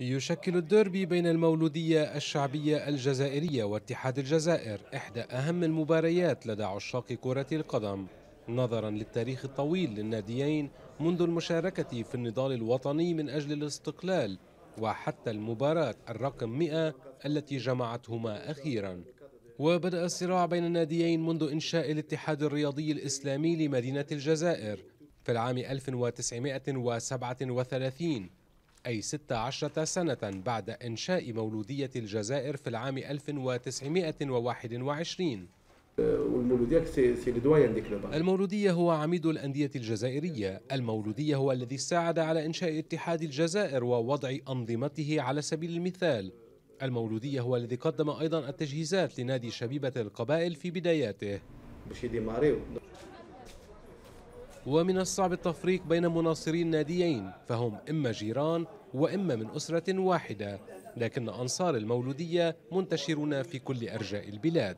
يشكل الديربي بين المولودية الشعبية الجزائرية واتحاد الجزائر إحدى أهم المباريات لدى عشاق كرة القدم نظرا للتاريخ الطويل للناديين منذ المشاركة في النضال الوطني من أجل الاستقلال وحتى المباراة الرقم 100 التي جمعتهما أخيرا وبدأ الصراع بين الناديين منذ إنشاء الاتحاد الرياضي الإسلامي لمدينة الجزائر في العام 1937 أي 16 سنة بعد إنشاء مولودية الجزائر في العام 1921 المولودية هو عميد الأندية الجزائرية المولودية هو الذي ساعد على إنشاء اتحاد الجزائر ووضع أنظمته على سبيل المثال المولودية هو الذي قدم أيضا التجهيزات لنادي شبيبة القبائل في بداياته ومن الصعب التفريق بين مناصري الناديين فهم إما جيران وإما من أسرة واحدة لكن أنصار المولودية منتشرون في كل أرجاء البلاد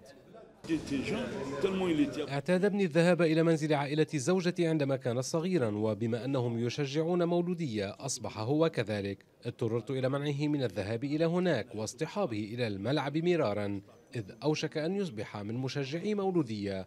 اعتاد ابني الذهاب إلى منزل عائلة زوجتي عندما كان صغيرا وبما أنهم يشجعون مولودية أصبح هو كذلك اضطررت إلى منعه من الذهاب إلى هناك واصطحابه إلى الملعب مرارا إذ أوشك أن يصبح من مشجعي مولودية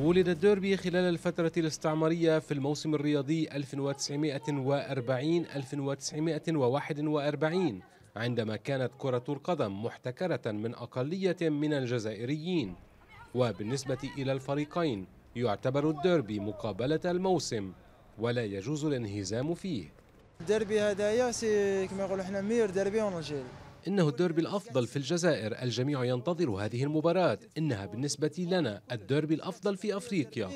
ولد الديربي خلال الفترة الاستعمارية في الموسم الرياضي 1940 1941 عندما كانت كرة القدم محتكرة من أقلية من الجزائريين وبالنسبة إلى الفريقين يعتبر الديربي مقابلة الموسم ولا يجوز الانهزام فيه الديربي هذايا سي كما يقولوا احنا مير ديربي اون إنه الديربي الأفضل في الجزائر الجميع ينتظر هذه المباراة إنها بالنسبة لنا الديربي الأفضل في أفريقيا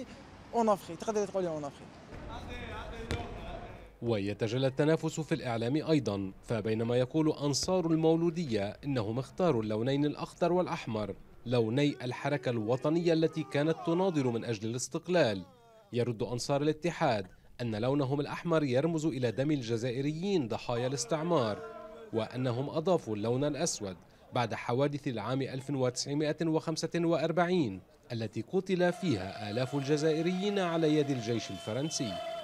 ويتجلى التنافس في الإعلام أيضا فبينما يقول أنصار المولودية إنهم اختاروا اللونين الأخضر والأحمر لوني الحركة الوطنية التي كانت تناضل من أجل الاستقلال يرد أنصار الاتحاد أن لونهم الأحمر يرمز إلى دم الجزائريين ضحايا الاستعمار وأنهم أضافوا اللون الأسود بعد حوادث العام 1945 التي قتل فيها آلاف الجزائريين على يد الجيش الفرنسي